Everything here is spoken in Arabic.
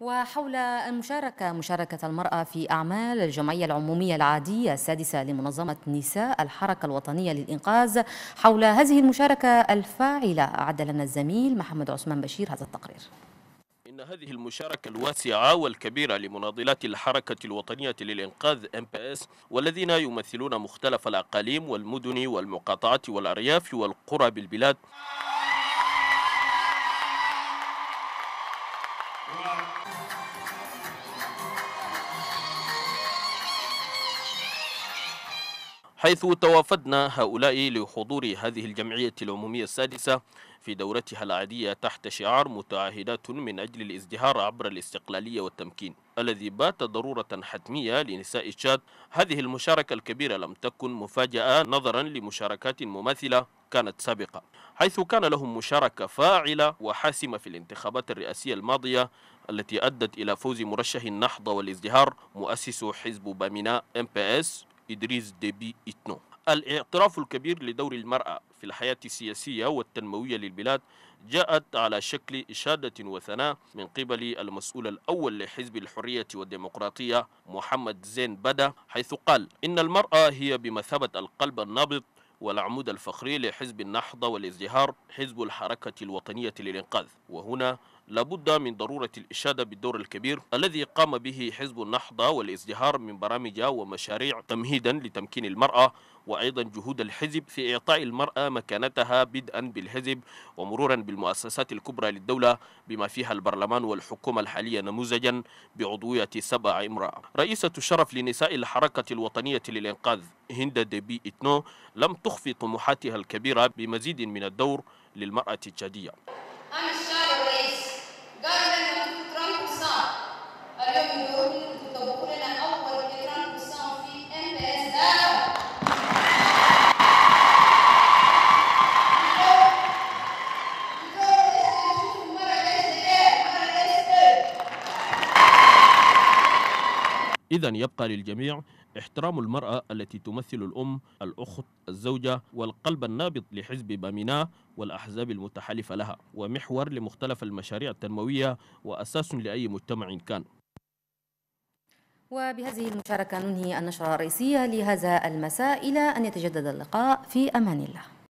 وحول المشاركة مشاركة المرأة في أعمال الجمعية العمومية العادية السادسة لمنظمة نساء الحركة الوطنية للإنقاذ حول هذه المشاركة الفاعلة أعد لنا الزميل محمد عثمان بشير هذا التقرير إن هذه المشاركة الواسعة والكبيرة لمناضلات الحركة الوطنية للإنقاذ MPS والذين يمثلون مختلف الأقاليم والمدن والمقاطعات والأرياف والقرى بالبلاد حيث توافدنا هؤلاء لحضور هذه الجمعية العمومية السادسة في دورتها العادية تحت شعار متعهدات من أجل الازدهار عبر الاستقلالية والتمكين الذي بات ضرورة حتمية لنساء تشاد هذه المشاركة الكبيرة لم تكن مفاجأة نظرا لمشاركات مماثلة كانت سابقة حيث كان لهم مشاركة فاعلة وحاسمة في الانتخابات الرئاسية الماضية التي أدت إلى فوز مرشح النهضة والازدهار مؤسس حزب باميناء ام بي اس إدريس ديبي إتنو الاعتراف الكبير لدور المرأة في الحياة السياسية والتنموية للبلاد جاءت على شكل إشادة وثناء من قبل المسؤول الأول لحزب الحرية والديمقراطية محمد زين بدا حيث قال إن المرأة هي بمثابة القلب النابض والعمود الفقري لحزب النهضة والازدهار حزب الحركة الوطنية للإنقاذ وهنا لابد من ضرورة الإشادة بالدور الكبير الذي قام به حزب النحضة والازدهار من برامج ومشاريع تمهيدا لتمكين المرأة وأيضا جهود الحزب في إعطاء المرأة مكانتها بدءا بالحزب ومرورا بالمؤسسات الكبرى للدولة بما فيها البرلمان والحكومة الحالية نموذجا بعضوية سبع امرأة رئيسة الشرف لنساء الحركة الوطنية للإنقاذ هند ديبي إتنو لم تخفي طموحاتها الكبيرة بمزيد من الدور للمرأة التشادية إذا يبقى للجميع احترام المرأة التي تمثل الأم الأخت الزوجة والقلب النابض لحزب بامينا والأحزاب المتحالفة لها ومحور لمختلف المشاريع التنموية وأساس لأي مجتمع كان وبهذه المشاركة ننهي النشرة الرئيسية لهذا المساء إلى أن يتجدد اللقاء في أمان الله